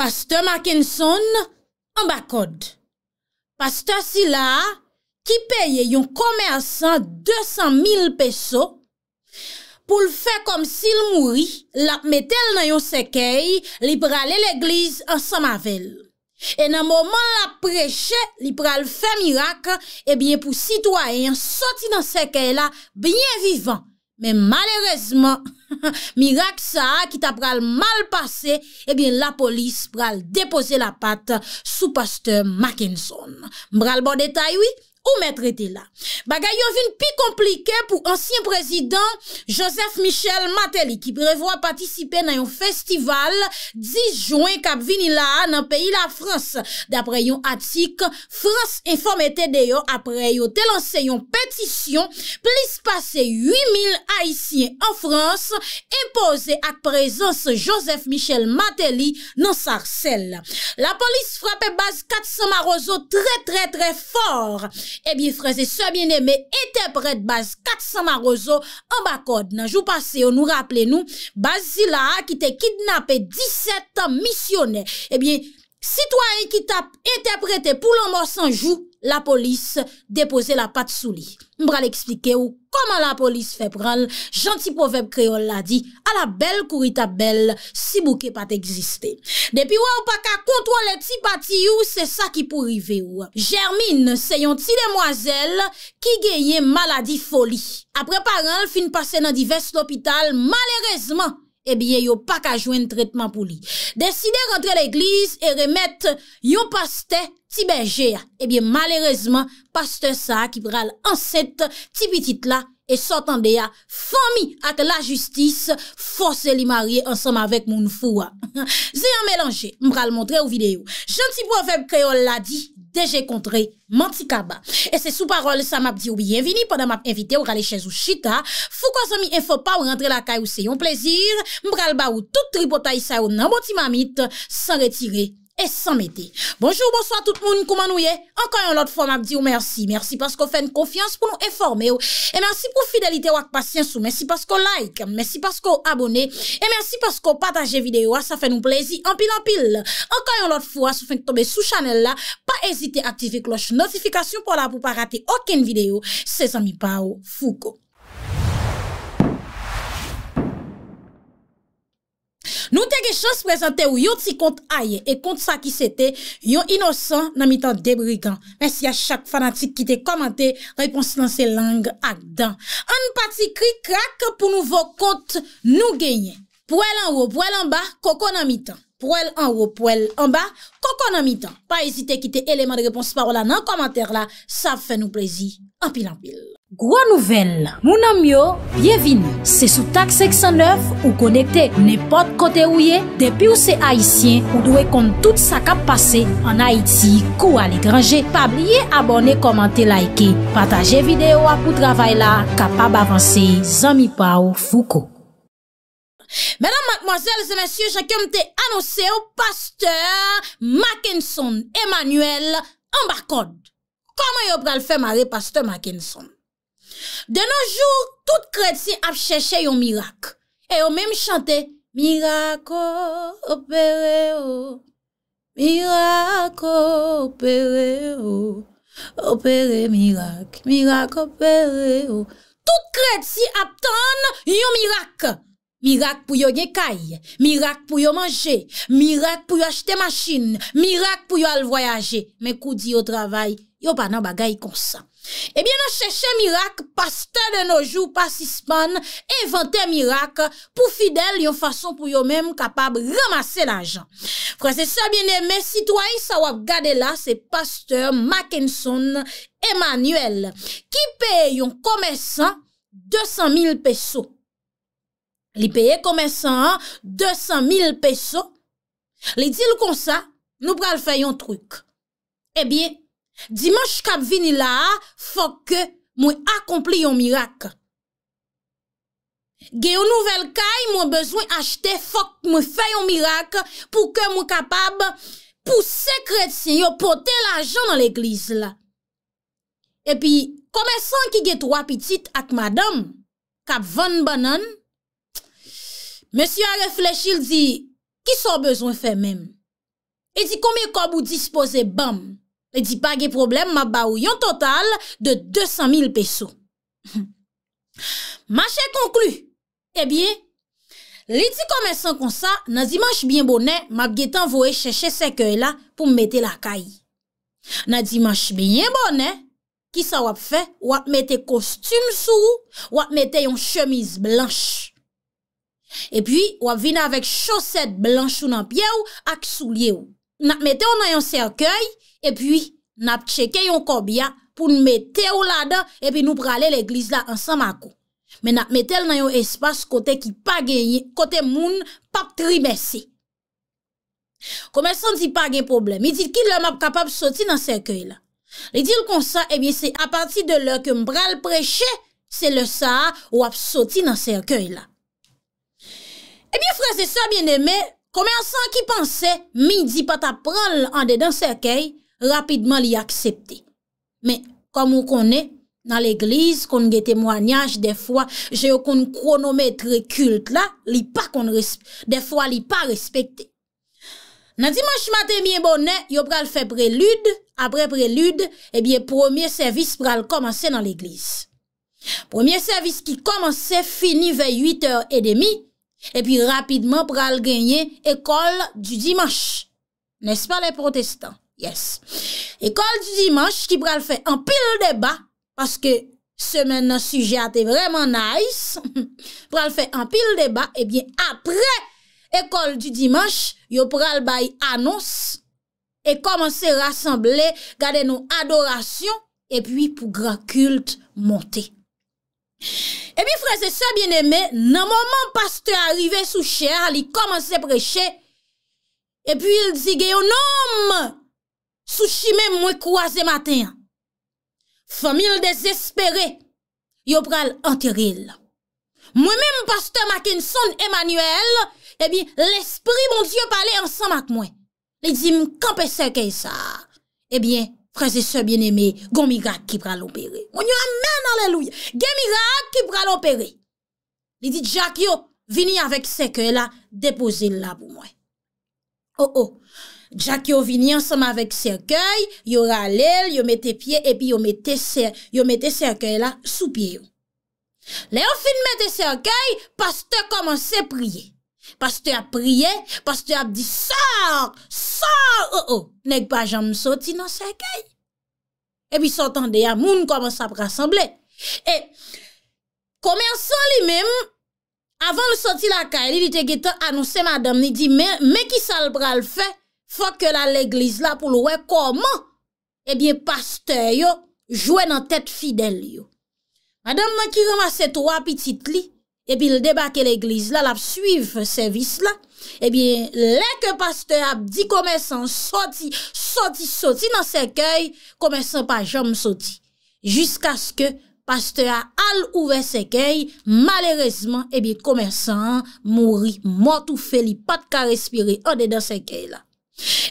Pastor Mackinson, an bakod. Pastor si la ki peye yon komersan 200.000 peso pou l fe kom si l mouri la metel nan yon sekey li prale l eglise an samavell. E nan mouman la preche, li prale fe mirak e eh bie pou sitwayen soti nan sekey la bine vivan. Men malerezman, mi rak sa ki ta pral mal pase, ebyen eh la polis pral depose la pat sou Pasteur Mackinson. Pral bon detay, wii? Ou mètre ete la. Bagay yo vin pi komplike pou ansyen prezident Joseph Michel Mateli ki prevo a patisipe nan yon festival 10 Jouen kap vinila nan peyi la Frans dapre yon atik. Frans informete deyo apre yon telansen yon petisyon plis pase 8000 haisyen an Frans impose ak prezons Joseph Michel Mateli nan sarsel. La polis frape baz 400 maroso tre tre tre forr Ebyen freze sebyen eme Ete pret baz 400 marozo Obakod nan jou pase yo Nou rappele nou Baz zila a ki te kidnape 17 misyoner Ebyen eh Citoyen ki tap ete prete pou l'onmorsan jou, la polis depose la pat sou li. Mbra li eksplike ou koman la polis fe pral, janti poveb kreol la di, a la bel kuri tabel si bouke pat egziste. Depi wè ou paka kontwa le ti pati ou, se sa ki pou rive ou. Germine se yon ti demwazel ki geye maladi foli. Apre paral fin pase nan divers l'opital, malerezman, e eh bie yo pa ka jwen tretman pou li. Deside rentre l'eglise, e remet yo paste ti bejea. E eh bie malerezman, paste sa ki pral anset ti pitit la, e sotan deya fomi ak la justis fose li marye ansam avek moun fouwa. Zeyan melange, mbral montre ou videyo. Janti pou avem kreol la di, deje kontre manti kaba. E se sou parol sa map di ou bienvini, poda map invite ou gale chez ou chita, fou kwa zomi enfo pa ou rentre la kay ou se yon plezir, mbral ba ou tout tri potay sa ou nan boti mamit, san retire mante. E san mette. Bonjou, bonsoit tout moun kouman ou ye. Ankan yon lot fwa map di ou mersi. Mersi paskou fen konfians pou nou enforme ou. E mersi pou fidelite wak pasyans ou. Mersi paskou like. Mersi paskou abone. E mersi paskou pataje videyo. A sa fen nou plezi anpil anpil. Ankan yon lot fwa sou fen tobe sou chanel la. Pa ezite aktive kloche notifikasyon pou la pou pa rate oken videyo. Se zami pa ou fugo. Nou te ge chans prezante ou yon ti kont aye, e kont sa ki sete, yon inosan nan mitan debrigan. Mersi a chak fanatik ki te komante, repons lan se lang ak dan. An pati kri krak pou nouvo kont nou genye. Pouel an wou, pouel an ba, koko nan mitan. Pouel an wou, pouel an ba, koko nan mitan. Pa esite ki te eleman de repons parola nan komante la, sa fe nou plezi, an pil an pil. Gwa nouvel, mounan myo, bievin, se sou tak 609 ou konekte nepot kote ou ye, depi ou se Haitien ou dwe kont tout sa kap pase an Haiti kou al e grange, pa blye abone komante laike, pataje video apou travay la, kapab avanse zami pa ou fuko. Menan matmoazel, zene syo, jakem te anose ou pasteur Mackinson Emanuel Mbakon. Koman yo pral fe mare pasteur Mackinson? De nanjou, tout kred si ap chèche yon mirak. E yon mèm chante, Mirak o, opere o. Mirak o, opere o. Opere mirak, mirak opere o. Tout kred si ap tan yon mirak. Mirak pou yon gen kay, mirak pou yon manje, mirak pou yon achete maschine, mirak pou yon alvoyaje. Men kou di yo travay, yo pa nan bagay konsan. Ebyen eh nan chèche mirak Pasteur de noujou pasispan Evante mirak pou fidèl Yon fason pou yon mèm kapab Ramase l'anjan Fransè sa bienèmè, sitwaï sa wap gade la Se Pasteur Mackinson Emmanuel Ki pey yon komensan 200.000 peso Li pey komensan 200.000 peso Li dil kon sa, nou pral fè yon truc Ebyen eh Dimanche kap vini la, fok mwen akompli yon mirak. Ge yon nouvel kay, mwen bezwen achete fok mwen fe yon mirak pou ke mwen kapab pou sekret se yo pote la jan nan l'eklise la. E pi, kome san ki ge 3 pitit ak madam, kap 20 banan, mwen si yo reflechil di, ki so bezwen fe men? E di, kome kob ou dispose bam? Li di pa ge problem, ma ba ou yon total de 200,000 peso. Ma chè konklu. E eh bie, li di kome san kon sa, nan di man ch biyen bonen, ma ge tan voe chèche sekey la pou mwete la kay. Nan di man ch biyen bonen, ki sa wap fe, wap mette kostyme sou, wap mette yon chemise blanche. E pi, wap vina avek choset blanche ou nan pie ou, ak sou liye ou. Nan mette ou nan yon sekey, Epi, nap cheke yon kobya pou nou mete ou lada epi nou prale l'eglise la ansan makou. Men ap metel nan yon espas kote ki pa genye, kote moun, pap trimese. Komensan di pa gen probleme, mi dil ki lèm ap kapap soti nan serkey la. Li dil kon sa, epi eh se apati de lèk mbral preche, se lè sa ap soti nan serkey la. Epi fran se sa, bien eme, komensan ki panse, mi di pat ap pran lèm an dedan serkey, rapidement li accepté. Mais comme on connaît, dans l'église, qu'on a témoignage, des fois, j'ai un chronomètre culte là, li pas qu'on des fois li pas respecté. Le dimanche matin bien bonnet, yo pral fait prélude, après prélude, et eh bien premier service pral commencer dans l'église. Premier service qui commençait fini vers 8h30 et puis rapidement pral gagner école du dimanche. N'est-ce pas les protestants yes, ekol di dimanche, ki pral fè an pil deba, paske semen nan suje ate vreman nais, pral fè an pil deba, ebyen apre, ekol di dimanche, yo pral bay anons, e komanse rassemble, gade nou adorasyon, e pwi pou gra kult monte. Ebyen freze sa bieneme, nan mouman pas te arrive sou chè, li komanse preche, e pwi il di geyo, non mè, Soushi men mwen kwa ze maten. Fomil desespere. Yo pral anteril. Mwen men mwen pastor Mackinson Emmanuel. Ebyen eh l'esprit mwen diyo pale ansan mat mwen. Li di mwen kampese ke yisa. Ebyen preze se bieneme. Gon mirak ki pral opere. Mwen yo amen aleluya. Gen mirak ki pral opere. Li di Jack yo. Vini avèk seke la. Depose l la pou mwen. Oh oh. Oh oh. Jack yo vini ansama vek serkey, yo ralel, yo mette pie, epi yo mette serkey la sou pie yo. Ne yo fin mette serkey, pastor komanse priye. Pastor priye, pastor ap di, sor, sor, oh, oh. nek pa jan msoti nan serkey. Epi sotan dey a moun komanse ap rassemble. E, komanse li mem, avan msoti la ka, li li teke te anonsen madame, li di, me ki sal pral fey, Fwa ke la l'eglise eh eh la pou louè koman, ebyen paste yo jwè nan tèt fidèl yo. Madèm nan ki remase tou apitit li, ebyen debake l'eglise la, la ap suiv servis la, ebyen eh lè ke paste ap di kome san soti, soti, soti nan se key, kome san pa jom soti. Jusk aske paste a al ouve se key, malèrezman ebyen kome san mouri, mòt ou fè li pat ka respire o de dan se key la.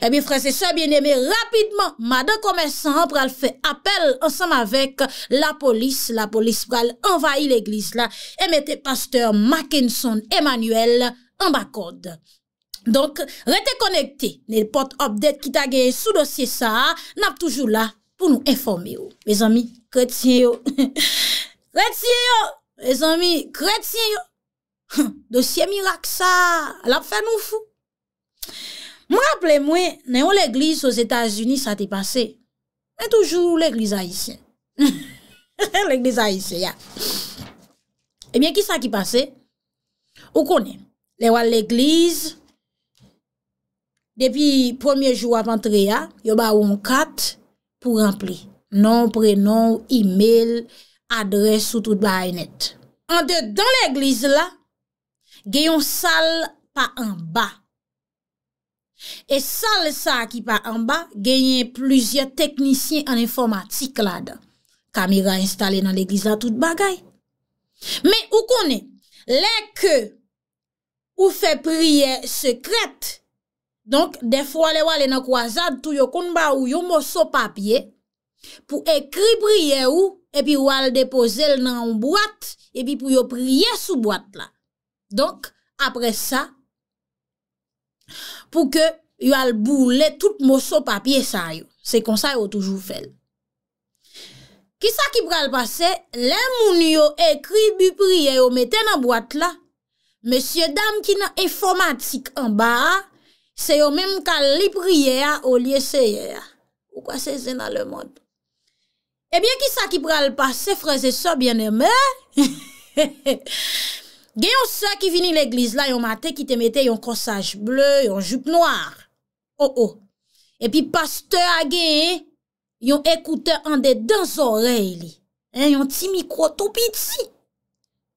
E eh mi frese se bieneme rapidman Ma de kome san pral fe apel Ansem avek la polis La polis pral envahi l'eglis la E me te pasteur Mackinson Emmanuel An bakod Donk rete konekte Ne pot opdet ki tagye sou dosye sa Nap toujou la pou nou informe yo Bez ami kretse yo Kretse yo Bez ami kretse yo Dosye mi rak sa Lap fe mou fou Mwen rappele mwen, nan yon l'Eglise os Etats-Unis sa te pase, men toujou l'Eglise Haïsien. L'Eglise Haïsien, ya. Emen, eh ki sa ki pase? Ou konen? Le wal l'Eglise, depi pwemye jou avan tre ya, yo ba woun kat pou rappele. Non, prenon, email, adres, soutout ba enet. An de dan l'Eglise la, geyon sal pa an ba. E sal sa ki pa anba, genyen plujye teknisyen an informatik la da. Kamera installe nan l'eglisa tout bagay. Me ou konen, leke ou fe priye sekret. Donk def wale wale nan kwa zad tou yo konba ou yo moso papye. Pou ekri priye ou, epi wale depoze l nan an boat. Epi pou yo priye sou boat la. Donk apre sa... pou ke yo albou le tout moso papye sa yo. Se konsay yo toujou fel. Ki sa ki pral pase, le moun yo ekri bu priye yo meten an boat la, monsye dam ki nan eformatik an ba, se yo menm kal li priye ya ou li eseye ya. Poukwa se zena le mod? Ebyen eh ki sa ki pral pase, freze so bien eme, hehehehe, Gen yon sè ki vini l'eglise la, yon matè ki te metè yon korsaj bleu, yon jup noar. Oh oh. E pi pasteur agè, yon ekoutè andè dans orelli. Yon ti mikro tou piti.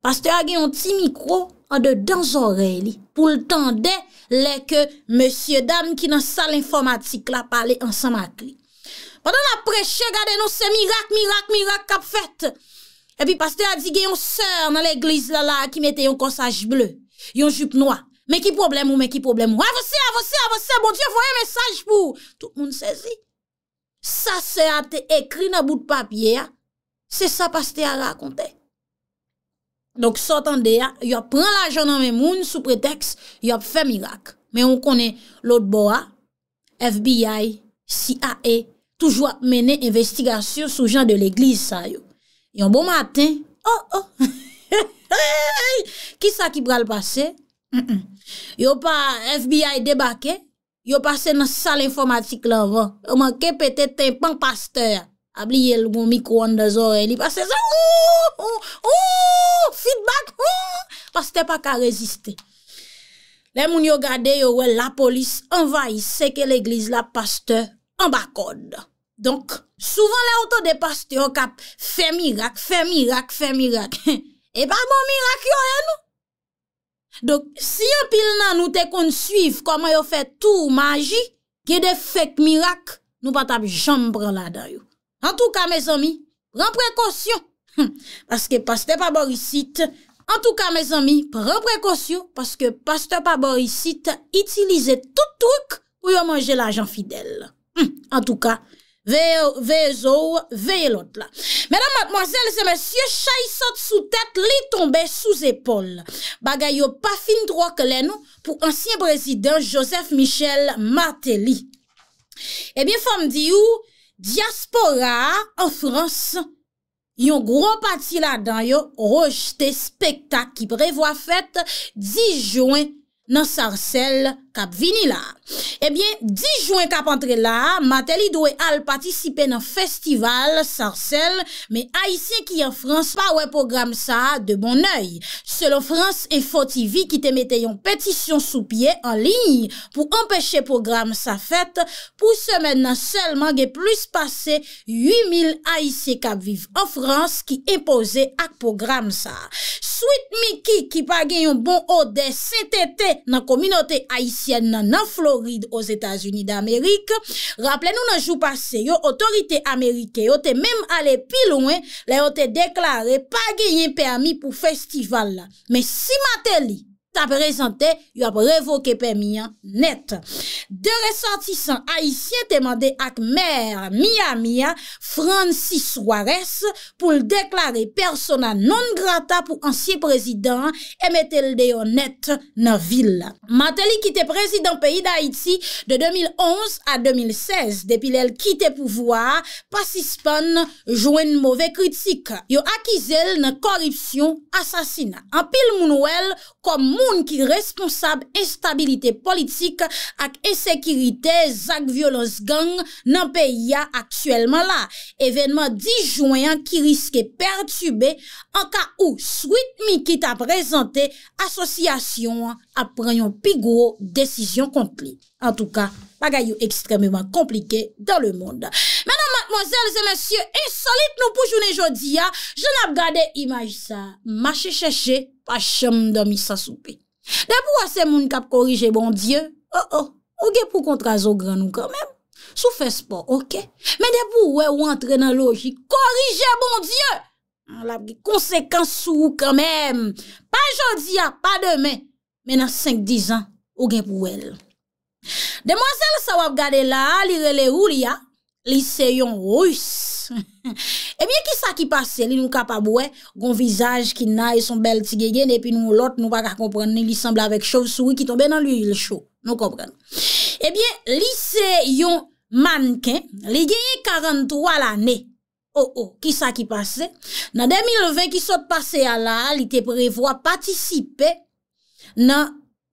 Pasteur agè yon ti mikro andè dans orelli. Poul tande, lè ke monsie dam ki nan sal informatik la pale ansan makli. Padon apreche, gade nou se mirak, mirak, mirak kap fèt. E pi paste a di gen yon sèr nan l'eglise la la ki mette yon konsaj bleu, yon jup noa. Mè ki problem ou, mè ki problem ou? A vòsè, a vòsè, a vòsè, bon diò vòyè mè sèj pou. Tout moun sèzi. Sa sè a te ekri nan bout papye a, se sa paste a rakonte. Donk sa tande a, yon pren la jò nan mè moun sou preteks, yon fè mirak. Mè yon konè lòt bo a, FBI, CIA, toujwa mène investigasyon sou jan de l'eglise sa yon. Yon bon matin, oh oh, he he he, ki sa ki pral pase? Yon pa FBI debake, yon pase nan sal informatik la van. Yon man kepe te ten pan pasteur. Abliye l bon mikou an da zore, li pase zan, ou ou ou, ou ou, feedback, ou ou ou. Pasteur pa ka reziste. Lè moun yo gade, yon wel la polis envahise seke l'eglise la pasteur an bakode. Donk, souvan le ou to de paste yo kap fe mirak, fe mirak, fe mirak. E ba bon mirak yo en nou. Donk, si yo pil nan nou te kon suif koman yo fe tou maji, ge de fek mirak, nou patap jambra la dayo. An hmm, tou ka, mez ami, pran prekosyon. Paske paste pa borisit. An tou ka, mez ami, pran prekosyon. Paske paste pa borisit, itilize tout truk pou yo manje la jan fidel. An tou ka. Veye zo, veye lot la Mèdam matmoazèl, zè mèsyè, chay sot sou tèt, li tombe sou zépol Bagay yo pa fin dro ak lè nou pou ansyen prezident Joseph Michel Martelly Ebyen eh fòm di ou, diaspora an Frans Yon gro pati la dan yo, rojte spektak ki prevo a fèt di joun nan sarsèl kap vini la. Ebyen, 10 Jouen kap antre la, Mateli dwe al patisipe nan festival sarsel, me Aisyen ki an Frans pa wè program sa de bon oey. Se lo Frans e Fotiwi ki te meteyon petisyon sou pye an lini pou empèche program sa fèt, pou semen nan selman ge plis pase 8000 Aisyen kap viv an Frans ki impose ak program sa. Sweet Miki ki pa gen yon bon ode se tete nan kominote Aisyen Sien nan nan Floride Os Etats-Unis d'Amerik Raple nou nan jou pase Yo otorite Amerike Yo te menm ale pi loun Le yo te deklare Pa genyen permi pou festival la Men si mater li a prezante yo ap revoke pe miyan net. De resartisan Haitien temande ak mer Miami Francis Juarez pou l deklare persona non grata pou ansye prezident emete l deyon net nan vil. Manteli kite prezident peyi da Haiti de 2011 a 2016. Depi l el kite pouvoi pasispan jouen mouve kritik. Yo akizel nan koripsyon asasina. An pil moun ou el kom moun moun ki responsab estabilite politik ak esekirite zak violons gang nan pe ya aktuelman la. Evenman di jwayan ki riske pertube an ka ou suite mi kit apresante asosyasyon aprenyon pigou desisyon konpli. An tou ka. Pagay yo ekstrememan komplike dan le moun da. Mè nan matmozèl zè mèsyè, insolit nou pou jounen jodi ya, joun ap gade imaj sa, machè chè chè, pa chèm dami sa soupe. Dè pou wè se moun kap korije bon die, o oh, o, oh, ou gen pou kontra zo gran nou kamèm, sou fè sport, ok. Mè dè pou wè ou antrenan logik, korije bon die, a la bi konsekans sou ou kamèm. Pa jodi ya, pa demè, mè nan 5-10 an, ou gen pou wè lè. Demoiselle sa wap gade la li rele ou li a liseyon rous. Ebyen eh kisa ki pase li nou kapabwe gon vizaj ki na e son bel ti gye gen epi nou lot nou baka kompren ni li sembla vek chow soui ki tombe nan li il chow. Nou kompren. Ebyen eh liseyon manken li gyeye 43 la ne. Oh oh kisa ki pase. Nan 2020 ki sot pase a la li te prevo a patisipe nan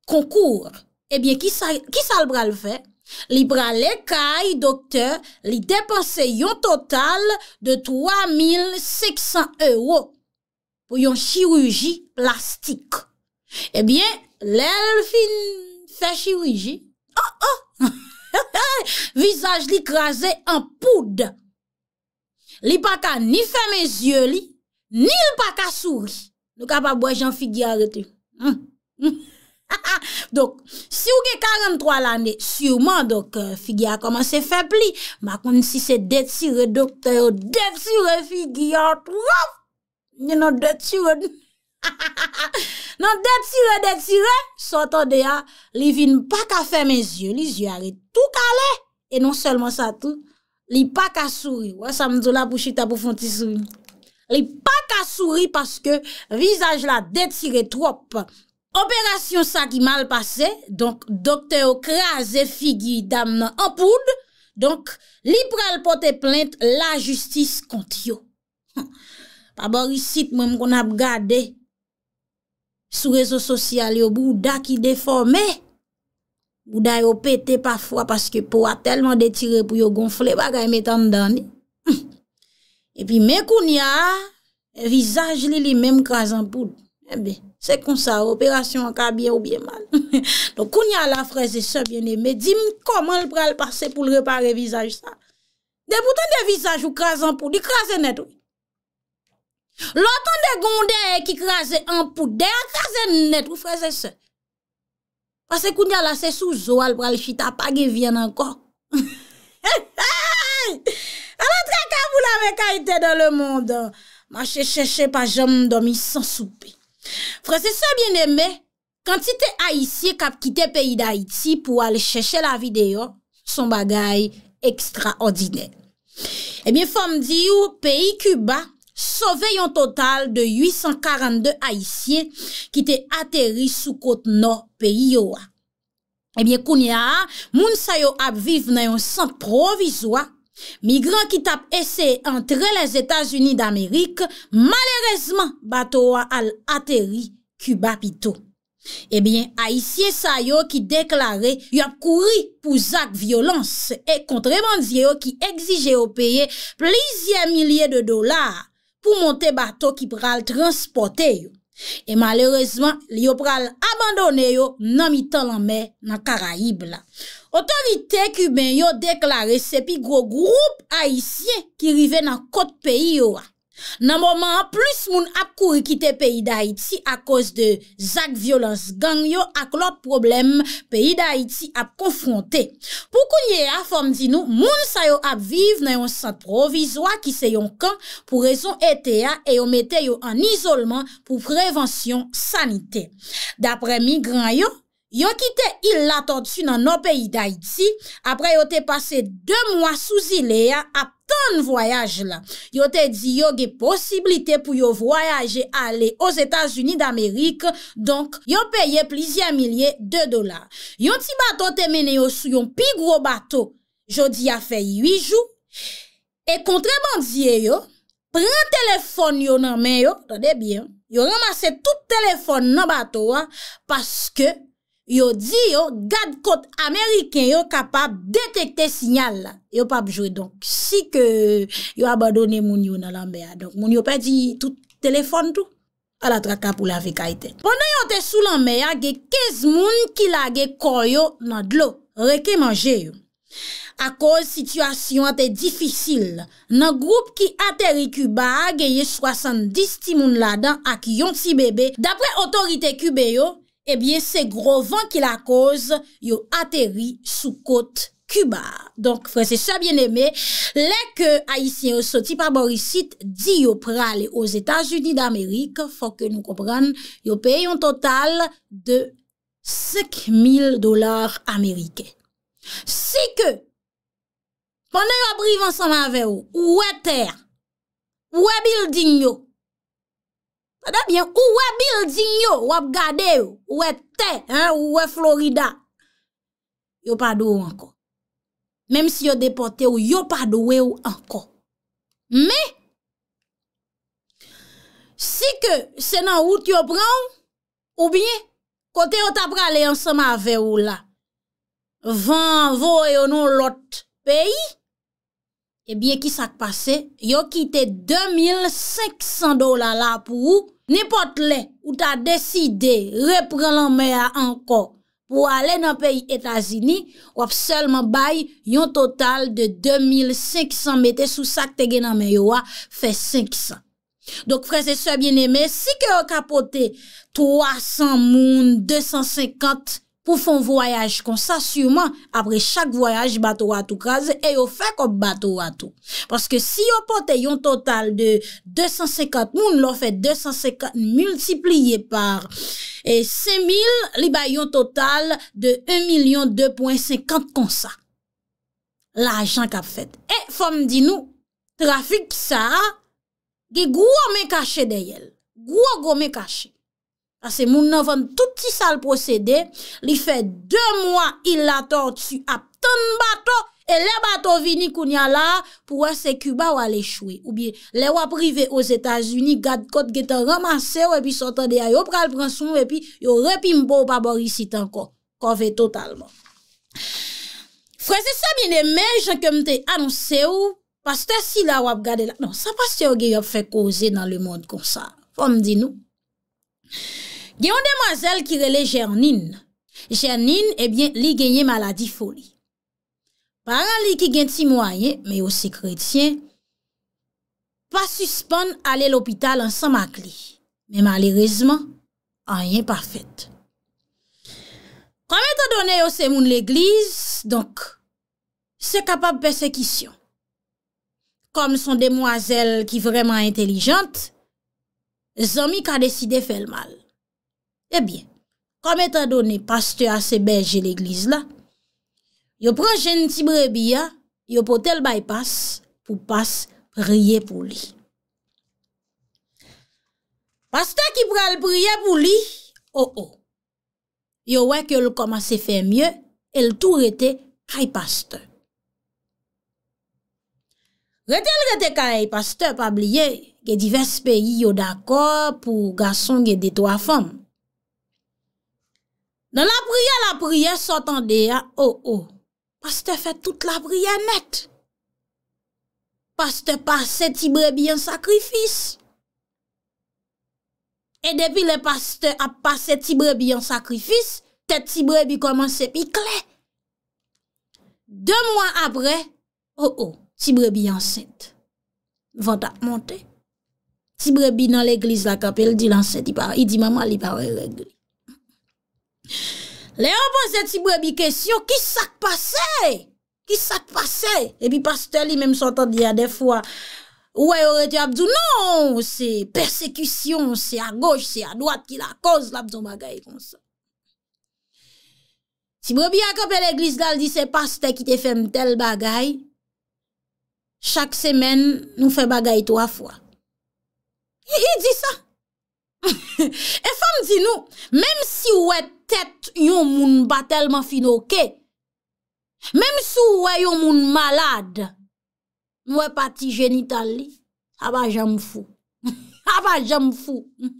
konkour. Ebyen, ki sa l bral fe? Li bral le kay, dokteur, li depanse yon total de 3.600 euro pou yon chirouji plastik. Ebyen, lèl fin fe chirouji, oh oh, visaj li krasè an poud. Li pa ka ni fe men zye li, ni l pa ka sou li. Nou ka pa boye jan figyare te. Hmm, hmm. Ha ha ha, dok, si ou ke 43 l ane, sureman, dok, euh, figi a komanse fepli. Ma kon si se detire, dokte, ou detire figi a, ouf, ni nan detire, ha ha ha ha, nan detire, detire, son ton de ya, li vin pa ka fe men zye, li zye are tou kale, e non selman sa tou, li pa ka souri, wè sa mdou la pou chita pou fonti souri, li pa ka souri, wè sa mdou la pou chita pou fonti souri, wè sa mdou la pou chita pou fonti souri, Operasyon sa ki mal pase, donk dokte yo kraze figi dam nan anpoud, donk liprel pote plente la justice kont yo. Pa bor yi sit mwen kon ap gade, sou rezo sosyal yo bouda ki deforme, bouda yo pete pa fwa, paske pou a telman detire pou yo gonfle, baga yi metan dani. E pi men koun ya, visaj li li men mkaze anpoud. E be, Se kon sa, operasyon an ka bie ou bie man. Don koun ya la fraze se bine, me di m koman l pral pase pou l repare vizaj sa? De bouton de vizaj ou krasen pou, di krasen net ou. L otan de gonde ki krasen an pou, de krasen net ou fraze se. Pase koun ya la se sou zo, al pral chita pa ge vyen anko. A la tre kabou la me kaite de le moun, ma che cheche pa jam m do mi san soupe. Fransese eh bien eme, kantite Haitie kap kite peyi da Haiti pou ale cheche la videyo son bagay ekstraordinel. Ebyen fom diyo, peyi Cuba sove yon total de 842 Haitie kite ateris sou kote no peyi yo a. Ebyen eh koun ya, moun sayo ap viv nan yon sent provizwa. Migran ki tap ese entre les Etats-Unis d'Amerik, malerezman bato wa al ateri ku bapito. Ebyen, eh a isye sa yo ki deklare yo ap kouri pou zak violans e kontreman zye yo ki egzije yo peye plizye milye de dolar pou monte bato ki pral transporte yo. E malerezman, li yo pral abandone yo nan mitan lanme nan Karaib la. Otorite kuben yo deklare sepi gro group aisyen ki rive nan kot peyi yo a. Nan mouman, plus moun ap kouri kite peyi da iti a koz de zak violans gang yo ak lop problem peyi da iti ap konfronte. Poukounye a, fom di nou, moun sa yo ap viv nan yon sat provizwa ki se yon kan pou rezon ete ya e yo mete yo an isolman pou prevensyon sanite. Dapre migran yo, yo kite il la tortu nan nou peyi da iti, apre yo te pase 2 mwa souzi le ya ap. ton voyaj la. Yo te di yo ge posibilite pou yo voyaje ale os Etats-Unis d'Amerik. Donk, yo peye plizia milye 2 dolar. Yon ti bato te mene yo sou yon pi gro bato. Jodi a fe yu ju. E kontreman diye yo, pren telefon yo nan men yo. Tade bien. Yo ramase tout telefon nan bato an. Paske Yo di yo, gad kote Ameriken yo kapap detekte sinyal la. Yo pap jwe donk. Si ke yo abadone moun yo nan lambea. Moun yo pe di tout telefon tou. A la traka pou la vekaiten. Ponnen yo te sou lambea, ge kez moun ki la ge koyo nan dlo. Reki manje yo. Akoj, situasyon te difisil. Nan group ki ateri kuba, geye 70 timoun la dan ak yon si bebe. Dapre otorite kube yo, Ebyen, se grovan ki la koz, yo ateri sou kote Kuba. Donk, fwese chan bien eme, leke aisyen yo soti pa borisit, di yo prale yo zeta judi d'Amerik, fwa ke nou kompran, yo peye yon total de sek mil dolar Amerike. Si ke, pande yo abri vansanman aveyo, wè ter, wè bildin yo, Ou we building yo, ou we gade yo, ou we te, ou we Florida Yo pa do yo anko Mem si yo depote yo, yo pa do yo anko Me Si ke senan wout yo pran Ou bien, kote yo tapra le yon sema ve yo la Van vo yo non lot peyi Ebyen eh ki sak pase, yo kite 2500 dola la pou ou, nipote le ou ta deside repren lan mè ya anko pou ale nan peyi Etasini, wap selman bay yon total de 2500 metè sou sak te gen nan mè yo a fe 500. Dok fre se se biene mè, si ke yo kapote 300 moun, 250 moun, Ou fon voyaj konsa, sureman, apre chak voyaj, bato wato kaze, e yo fek ob bato wato. Paske si yo pote yon total de 250 moun, lo fek 250 multipliye par 5000, e, li ba yon total de 1 milyon 2.50 konsa. La ajan kap fet. E, fom di nou, trafik psa, ge gwo men kache deyel. Gwo gwo men kache. Ase moun nan vande tout ti sal posede, li fe 2 mwa il lato ansu ap ton bato, e le bato vini koun ya la pou ase kuba wale chwe. Ou bi, le wap rive os Etasuni, gad kote getan ramase ou epi sotande a yo pral pransoun, epi yo repimbo w pabori sitan kowe, kowe totalman. Frese se mi ne me, jan kem te anou se ou, pas te si la wap gade la, nan sa pas se yo ge yo fe koze nan le moun kon sa, pou m di nou? Gen yon demwazel ki rele jernine, jernine, ebyen, eh li genye maladi foli. Paran li ki gen ti mwaye, me yo se kretien, pa suspon ale l'opital ansan mak li. Me malerizman, a yon parfet. Kwa met an donen oh, yo se moun l'egliz, donk, se kapab persekisyon. Kom son demwazel ki vreman entelijant, zomi ka deside fel mal. Ebyen, kom etan doni paste a se beje l'eglize la, yo projen ti brebi ya, yo potel bay pas pou pas priye pou li. Paste ki pral priye pou li, yo wek yo l komase fe mye, el tou rete hay paste. Retel rete ka hay paste, pabliye, ge divers peyi yo dakor pou gason ge detwa fom. Dan la priye la priye sotande oh, oh. a o o. Paste fè tout la priye net. Paste pase tibre bi an sakrifis. E depi le paste ap pase tibre bi an sakrifis, tete tibre bi komanse pi kle. De mwa apre, o o, tibre bi an sent. Vot ap monte. Tibre bi nan l'eglise la kapel di lan sent. I di mama li pari regli. Le an pan se tibou e bi kesyon, ki sak pasey? Ki sak pasey? E bi paste li menm sotan diya defwa, ou ay ore te abdou, non, se persekisyon, se a goche, se a doat, ki la koz la abdou bagay kon sa. Tibou e bi akope l'eglis la, li se paste ki te fem tel bagay, chak semen nou fe bagay to afwa. Hi hi, di sa. E fèm, Sinou, mèm si wè tèt yon moun batèlman finokè, mèm si wè yon moun malade, mwè pati jenital li, aba jèm fou. Aba jèm fou.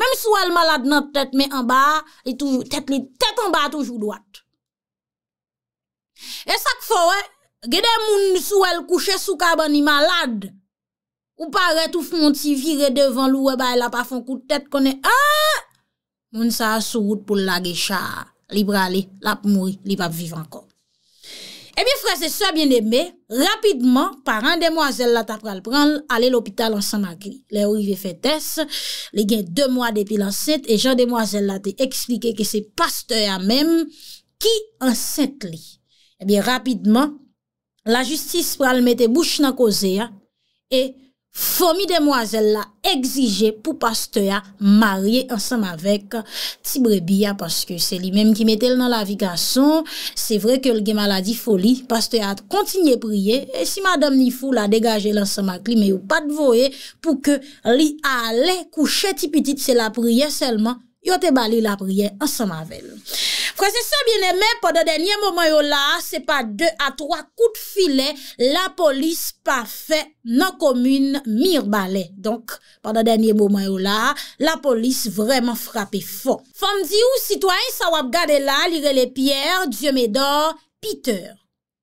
Mèm si wè l malade nan tèt mè anba, tèt anba toujou doat. E sak fò wè, gèdè moun si wè l kouchè sou kaba ni malade, Ou paret ou f monti vire devan lou e baye la pa fon koutet konen. Ha! Moun sa sou wout pou la gecha. Libra li, la pou moui, li pa pou vive ankon. Ebyen eh frase, sa bien eme, rapidman, par an demoiselle eh la tap pral pral, ale l'opital ansan magri. Le ouive fetes, le gen de mwa depil anset, e jan demoiselle la te explike ke se paste ya mem, ki anset li. Ebyen rapidman, la justis pral mette bouch nan koze ya, e, Fomi demwazel la egzije pou paste ya marye ansam avek ti brebi ya paske se li menm ki metel nan la viga son, se vre ke lge maladi foli, paste ya kontinye priye, e si madame nifou la degaje lansam akli me ou pat voye pou ke li ale kouche ti petit se la priye selman. yo te bali la prien ansan mavel. Fransese bieneme, pwanda denye mouman yo la, se pa 2 a 3 kout filen, la polis pa fe nan komoun mir balen. Donk, pwanda denye mouman yo la, la polis vreman frape fon. Fon di ou, sitwany sa wap gade la, lire le pier, diyo me dor, piteur.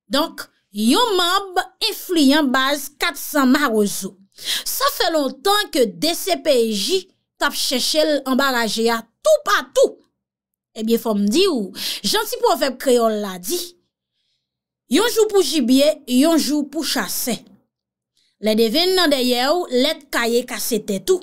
Donk, yo mab, efli yon baz 400 mar ozo. Sa fe lontan ke DCPJ tap cheshe l ambaraje ya Ou pa tou Ebyè eh fòm di ou Jansi pofèp kreol la di Yonjou pou jibye Yonjou pou chase Le devè nan deye ou Let kaye kase te tou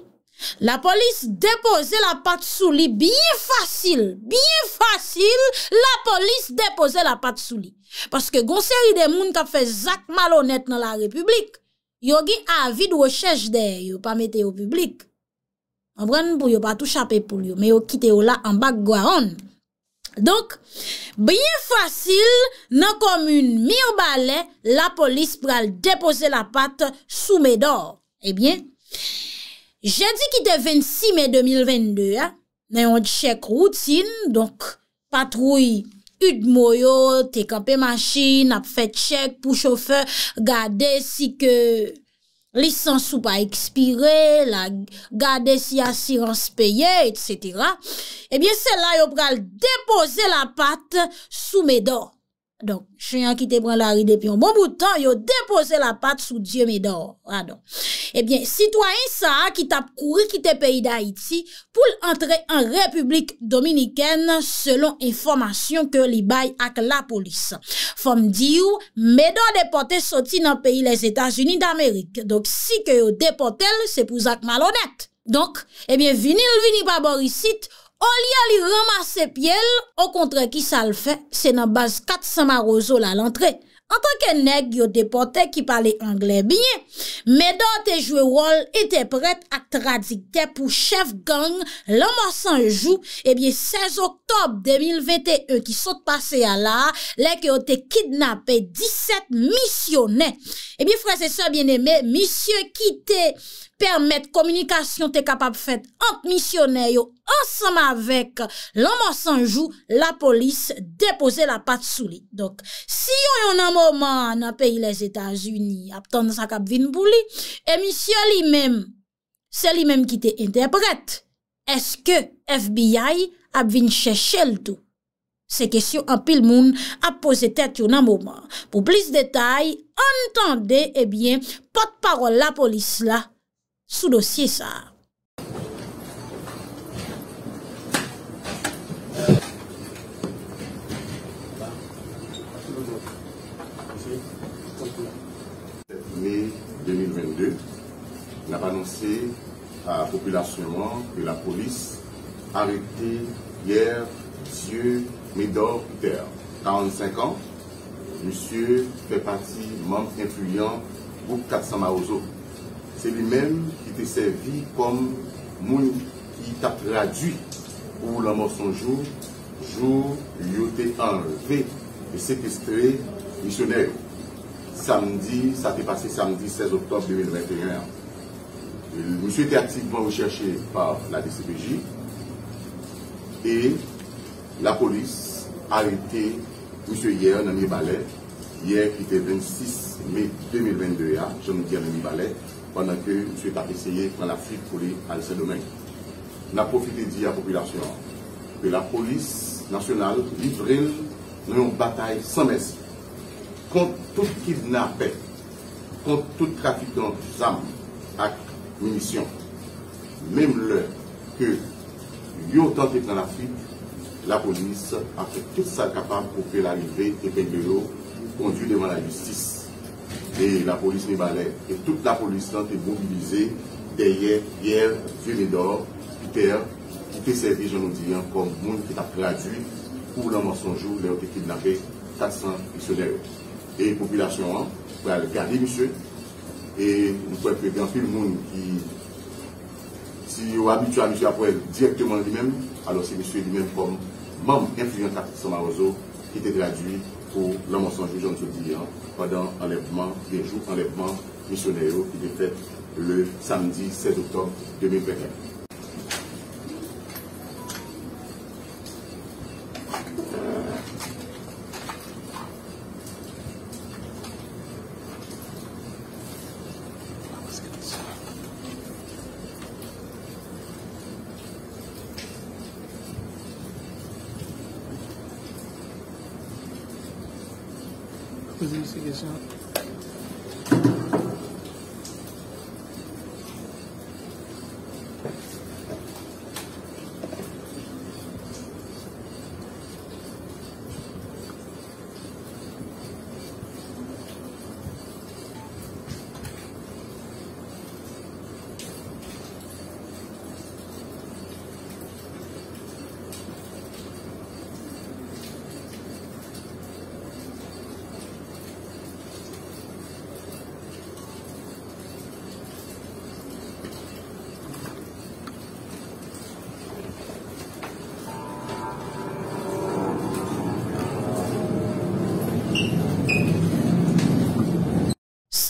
La polis depose la pat sou li Biye fasil Biye fasil La polis depose la pat sou li Paske gonseri de moun Kap fè zak malonet nan la republik Yogi avid wechèj de Yopamete yo publik Mwen mwen pou yo pa tou chapè pou yo, me yo kite yo la an bak gwaon. Donk, bie fasil nan komoun mi yo bale la polis pou al depose la pat sou me dor. E eh bie, jè di ki te 26 me 2022, eh, nan yon tchèk routin, donk patroui, utmoyo, te kapè machin, ap fè tchèk pou chofe, gade si ke... lisans ou pa ekspire, la gade si asirans peye, etc. Ebyen, eh sel la yo pral depoze la pat sou medan. Donk, chenyan ki te bran la ride pi yon bon boutan, yo depose la pat sou die me do. A ah, donk, ebyen, eh sitwayen sa a ki tap kouri ki te peyi da Haiti pou l'entre en Republik Dominikene selon informasyon ke li bay ak la polis. Fom di ou, me do depote soti nan peyi les Etats-Unis d'Amerik. Donk, si ke yo depote l, se pou zak malonet. Donk, ebyen, eh vini l vini pa borisit. O li a li ramase pi el, o kontre ki sa l fe, se nan base 400 marozol a l antre. Antre ke neg yo te pote ki pale angle binye, me do te jwe wol, ete pret a tradikte pou chef gang, la masan jou, e bie 16 oktob 2021, ki sot pase a la, leke yo te kidnap e 17 misyonen. E bie fre se sa bieneme, misyon kite, Permet komunikasyon te kapap fet ant misyoner yo ansama vek loman sanjou la polis depose la pat sou li. Donk, si yon yon an moman ap peyi les Etats-Unis, ap tendan sak ap vin pou li, e misyon li men, se li men ki te interprete, eske FBI ap vin chè chè l'tou. Se kesyon ap pil moun ap pose tet yon an moman. Po blis detay, antande e eh bien pot parol la polis la. Sous-dossier ça. Mai 2022, on a annoncé à la police a arrêté hier Dieu Médor Peter, 45 ans, monsieur fait partie membre influent groupe 400 Marozo c'est lui-même qui te servi comme moun qui t'a traduit pour la mort son jour, jour où il enlevé et séquestré missionnaire. Samedi, ça t'est passé samedi 16 octobre 2021. Le monsieur était activement recherché par la DCPJ et la police a arrêté monsieur hier, les Ballet, hier qui était 26 mai 2022, je me dis à Balais pendant que M. a essayé de la fuite pour aller à ce domaine. On profité de dire à la population que la police nationale dans une bataille sans merci contre tout kidnappé, contre tout trafic d'armes et munitions. Même le que ont dans la la police a fait tout ça capable pour que l'arrivée des de l'eau conduit devant la justice et la police pas là. Et toute la police a été mobilisée derrière Pierre d'or, Peter, qui était servi, je nous dis, hein, comme monde qui a traduit pour l'homme son jour, les a été kidnappé 400 missionnaires. Et population, hein, pour monsieur, et nous pouvons que grand le monde qui, si vous habitué à monsieur après directement lui-même, alors c'est monsieur lui-même comme membre influent de Marozo qui était traduit pour la moisson Jean ce pendant l'enlèvement, des jours d'enlèvement missionnaire qui était le samedi 7 octobre 2021.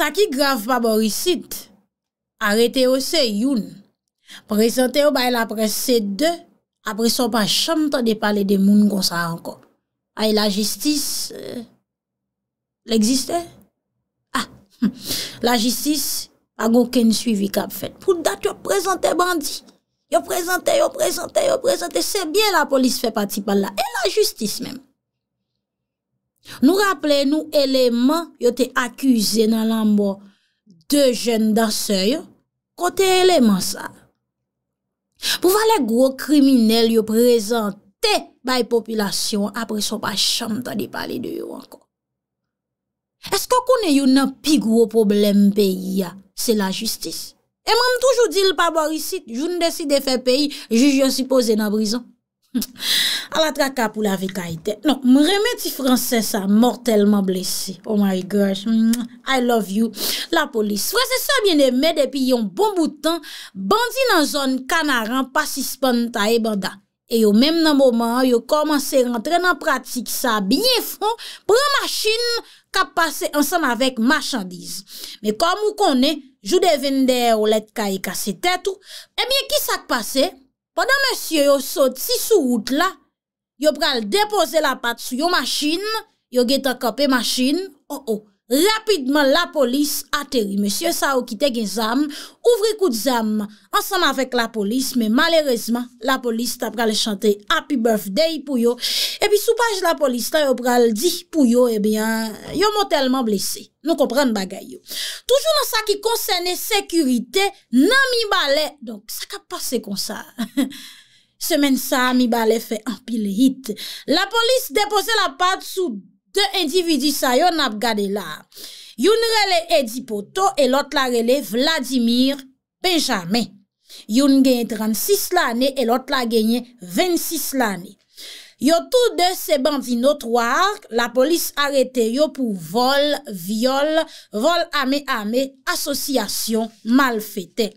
Aki graf pa borisit, arete yo se youn, prezante yo bay la prese de, apre so pa chante de pale de moun kon sa ankon. Ay la jistis, euh, l'existe? Ah, la jistis, a gon ken suivi kap fet. Pouda, yo prezante bandi, yo prezante, yo prezante, yo prezante, se bien la polis fe pati pale la, e la jistis menm. Nou rappele nou eleman yo te akuse nan lambo de jen dan seyo, kote eleman sa. Pou vale gro kriminel yo prezante bay popilasyon apreson pa chanm ta di pali de yo anko. Esko kone yo nan pi gro problem peyi ya, se la justis. Eman toujou di l paborisit, joun desi de fe peyi, ju jansi pose nan brizan. A la traka pou la ve kaite. Non, mremen ti franse sa mortelman blese. Oh my gosh, mm, I love you. La polis franse sa bine me depi yon bon boutan bandi nan zon kanaran pasispan ta e banda. E yo menm nan moman yo komanse rentre nan pratik sa bine fon preman chine ka pase ansan avek machandise. Me kom ou konen, jou devende ou lete ka e kase tetou, e eh bie ki sa k pase? pandan monsye yo sot si sou oud la, yo pral depose la pat sou yo masjin, yo geta kape masjin, oh oh, Rapidman la polis ateri Monsie sa ou kite gen zam Ouvri kout zam ansan avek la polis Me malerezman la polis ta prale chante Happy birthday pou yo E pi sou page la polis ta yo prale di Pou yo ebyan eh yo mou telman blese Nou kompran bagay yo Toujou nan sa ki konsene sekurite Nan mi bale Donk sa ka pase kon sa Semen sa mi bale fe ampil hit La polis depose la pad sou Se individu sa yon ap gade la. Yon rele Edipoto e lot la rele Vladimir Benjamin. Yon genye 36 lane e lot la genye 26 lane. Yo tou de se bandi notwa la polis arete yo pou vol, viol, vol ame ame, asosyasyon mal fete.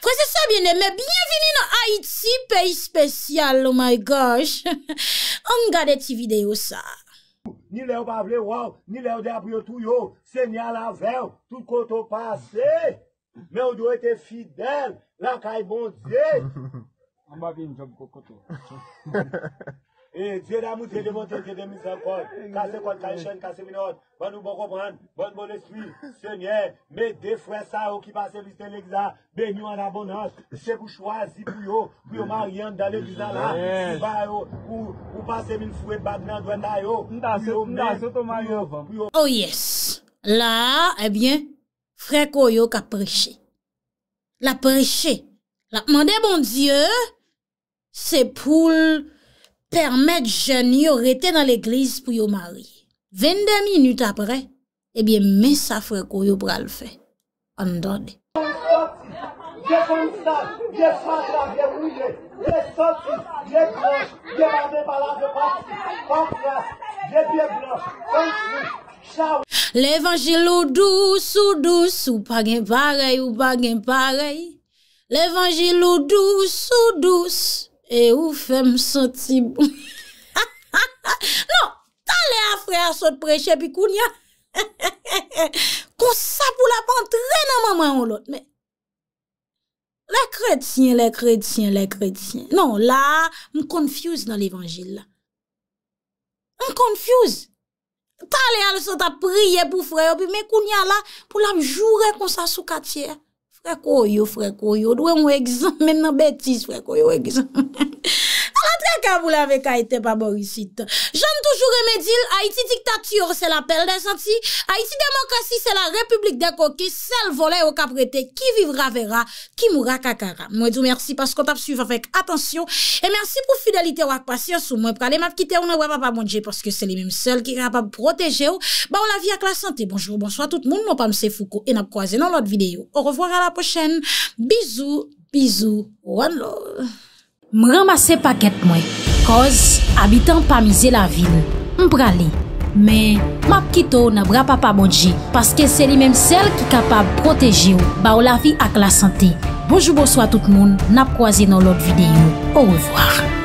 Fwese sa biene me, bienveni no Haiti, peyi spesyal, oh my gosh. On gade ti video sa. Ni le ou bavle waw, ni le ou de apuyo tu yo, se ni alavew, tu koto pase. Mè ou do e te fidèl, la kaj bon zè. Amba bin jom koko to. E, diye la mouti, diye mouti, diye diye mouti, kase kote, kase kote, kase minot, ban nou bon kobran, ban bon eswi, senye, me defre sa yo ki pase liste leg la, ben yo an abonans, se kou chwazi pou yo, pou yo maryan, dale kizan la, si va yo, ou pase min fwet bag nan dwen dayo, mtase yo maryan, mtase yo maryan. Oh yes, eh la, ebyen, frekoy yo ka preche. La preche, la mande bon diyo, se pou lakman, Permet jen yo rete nan l'eklis pou yo mari. 22 minute apre, ebyen eh men safre kou yo pral fe. An dode. L'evangelo douce ou douce, ou pa gen parey, ou pa gen parey. L'evangelo douce ou douce. E ou fèm sotib. Non, ta le a frè a sot preche pi koun ya. Kon sa pou la pantren nan maman an lot. Le kretien, le kretien, le kretien. Non, la m konfuse nan l'evangil. M konfuse. Ta le a sot a priye pou frè yo. Me koun ya la pou la m jure kon sa sou katiè. a kou yo, fwe kou yo, dwe mwe egizan men nan betis, fwe kou yo egizan men nan betis. apre ka mou lave ka ete pa morisite. Jan toujou remedil, Haiti diktatiyor, se la pel desanti, Haiti demokrasi, se la republik de koke, sel vole ou kaprete, ki vivra vera, ki moura kakara. Mwen djou mersi, paskou tap suyve vek, atensyon, e mersi pou fidelite wak pasy, sou mwen pralem ap kite, ou nan wap ap ap mwondje, paske se li mwen selle, ki rap ap proteje ou, ba bon, ou la vi ak la sante. Bonjou, bonsoit tout moun, non pa mse foukou, en ap kwaze nan lot videyo. M ramase paket mwen, koz abitan pa mize la vil, m pra li. Men, map kito nan bra pa pa bodje, paske se li menm sel ki kapab proteji ou, ba ou la vi ak la sante. Bojou bojou a tout moun, nap kwa zi nan lot videyo. Ou revoar.